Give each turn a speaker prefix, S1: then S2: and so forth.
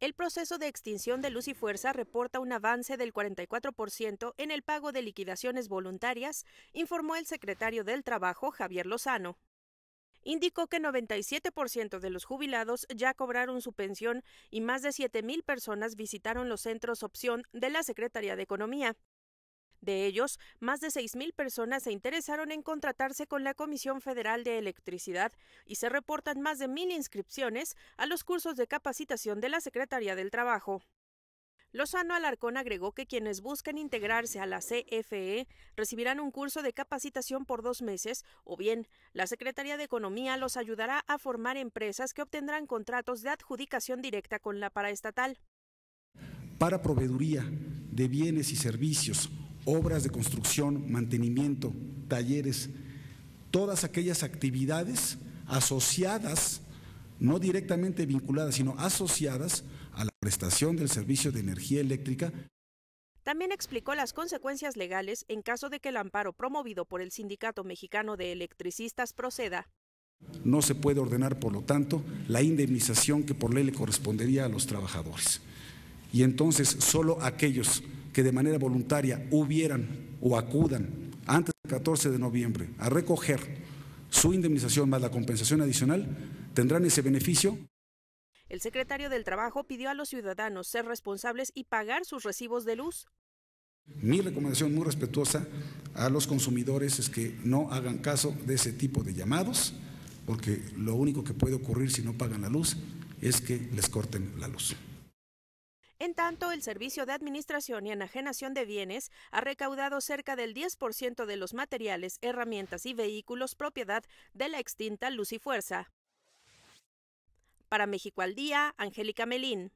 S1: El proceso de extinción de luz y fuerza reporta un avance del 44% en el pago de liquidaciones voluntarias, informó el secretario del Trabajo, Javier Lozano. Indicó que 97% de los jubilados ya cobraron su pensión y más de 7.000 personas visitaron los centros opción de la Secretaría de Economía. De ellos, más de 6.000 personas se interesaron en contratarse con la Comisión Federal de Electricidad y se reportan más de 1.000 inscripciones a los cursos de capacitación de la Secretaría del Trabajo. Lozano Alarcón agregó que quienes busquen integrarse a la CFE recibirán un curso de capacitación por dos meses o bien la Secretaría de Economía los ayudará a formar empresas que obtendrán contratos de adjudicación directa con la paraestatal.
S2: Para proveeduría de bienes y servicios obras de construcción, mantenimiento, talleres, todas aquellas actividades asociadas, no directamente vinculadas, sino asociadas a la prestación del servicio de energía eléctrica.
S1: También explicó las consecuencias legales en caso de que el amparo promovido por el Sindicato Mexicano de Electricistas proceda.
S2: No se puede ordenar, por lo tanto, la indemnización que por ley le correspondería a los trabajadores. Y entonces solo aquellos que de manera voluntaria hubieran o acudan antes del 14 de noviembre a recoger su indemnización más la compensación adicional, tendrán ese beneficio.
S1: El secretario del Trabajo pidió a los ciudadanos ser responsables y pagar sus recibos de luz.
S2: Mi recomendación muy respetuosa a los consumidores es que no hagan caso de ese tipo de llamados, porque lo único que puede ocurrir si no pagan la luz es que les corten la luz.
S1: En tanto, el Servicio de Administración y Enajenación de Bienes ha recaudado cerca del 10% de los materiales, herramientas y vehículos propiedad de la extinta Luz y Fuerza. Para México al Día, Angélica Melín.